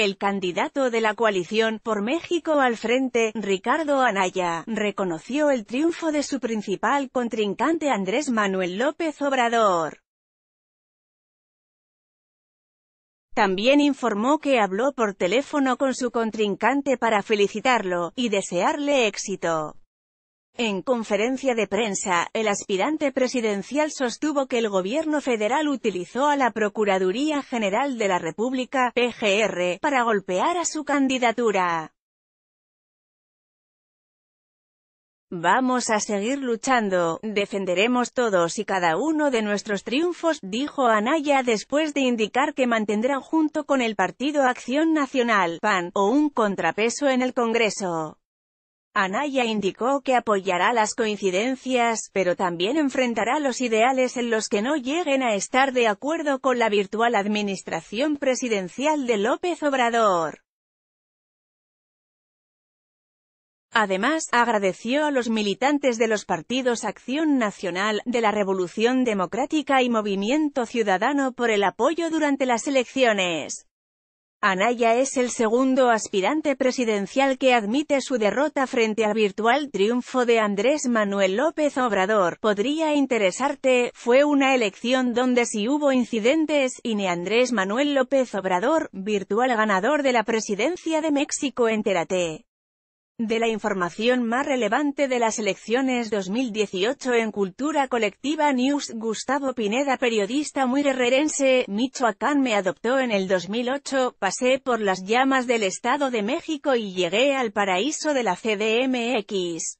El candidato de la coalición por México al frente, Ricardo Anaya, reconoció el triunfo de su principal contrincante Andrés Manuel López Obrador. También informó que habló por teléfono con su contrincante para felicitarlo y desearle éxito. En conferencia de prensa, el aspirante presidencial sostuvo que el gobierno federal utilizó a la Procuraduría General de la República, PGR, para golpear a su candidatura. Vamos a seguir luchando, defenderemos todos y cada uno de nuestros triunfos, dijo Anaya después de indicar que mantendrán junto con el Partido Acción Nacional, PAN, o un contrapeso en el Congreso. Anaya indicó que apoyará las coincidencias, pero también enfrentará los ideales en los que no lleguen a estar de acuerdo con la virtual administración presidencial de López Obrador. Además, agradeció a los militantes de los partidos Acción Nacional, de la Revolución Democrática y Movimiento Ciudadano por el apoyo durante las elecciones. Anaya es el segundo aspirante presidencial que admite su derrota frente al virtual triunfo de Andrés Manuel López Obrador. Podría interesarte, fue una elección donde si hubo incidentes, y ni Andrés Manuel López Obrador, virtual ganador de la presidencia de México, entérate de la información más relevante de las elecciones 2018 en Cultura Colectiva News. Gustavo Pineda periodista muy guerrerense, Michoacán me adoptó en el 2008, pasé por las llamas del Estado de México y llegué al paraíso de la CDMX.